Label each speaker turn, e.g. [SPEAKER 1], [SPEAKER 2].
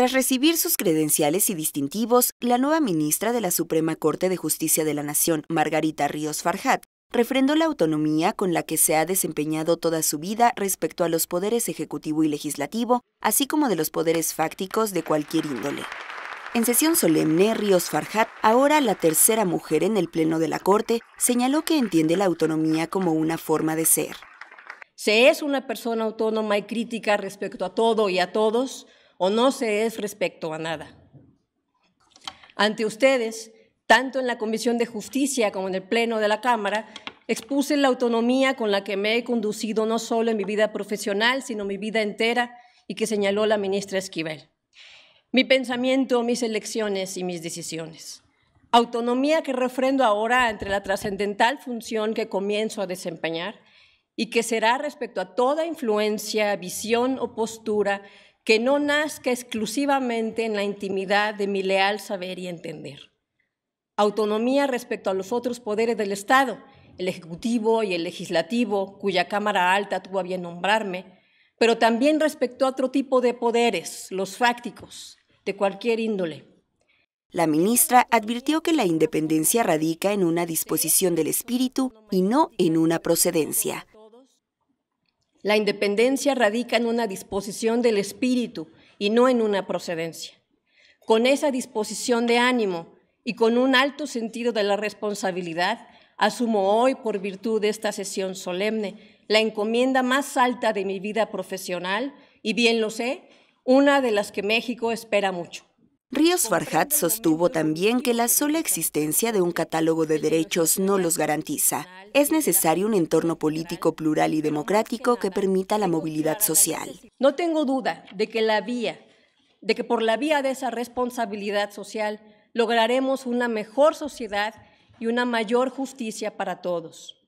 [SPEAKER 1] Tras recibir sus credenciales y distintivos, la nueva ministra de la Suprema Corte de Justicia de la Nación, Margarita Ríos Farjat, refrendó la autonomía con la que se ha desempeñado toda su vida respecto a los poderes ejecutivo y legislativo, así como de los poderes fácticos de cualquier índole. En sesión solemne, Ríos Farjat, ahora la tercera mujer en el Pleno de la Corte, señaló que entiende la autonomía como una forma de ser.
[SPEAKER 2] Se es una persona autónoma y crítica respecto a todo y a todos, o no se es respecto a nada. Ante ustedes, tanto en la Comisión de Justicia como en el Pleno de la Cámara, expuse la autonomía con la que me he conducido no solo en mi vida profesional, sino mi vida entera y que señaló la ministra Esquivel. Mi pensamiento, mis elecciones y mis decisiones. Autonomía que refrendo ahora entre la trascendental función que comienzo a desempeñar y que será respecto a toda influencia, visión o postura que no nazca exclusivamente en la intimidad de mi leal saber y entender. Autonomía respecto a los otros poderes del Estado, el Ejecutivo y el Legislativo, cuya Cámara Alta tuvo a bien nombrarme, pero también respecto a otro tipo de poderes, los fácticos, de cualquier índole.
[SPEAKER 1] La ministra advirtió que la independencia radica en una disposición del espíritu y no en una procedencia.
[SPEAKER 2] La independencia radica en una disposición del espíritu y no en una procedencia. Con esa disposición de ánimo y con un alto sentido de la responsabilidad, asumo hoy, por virtud de esta sesión solemne, la encomienda más alta de mi vida profesional y bien lo sé, una de las que México espera mucho.
[SPEAKER 1] Ríos Farhat sostuvo también que la sola existencia de un catálogo de derechos no los garantiza. Es necesario un entorno político plural y democrático que permita la movilidad social.
[SPEAKER 2] No tengo duda de que la vía, de que por la vía de esa responsabilidad social lograremos una mejor sociedad y una mayor justicia para todos.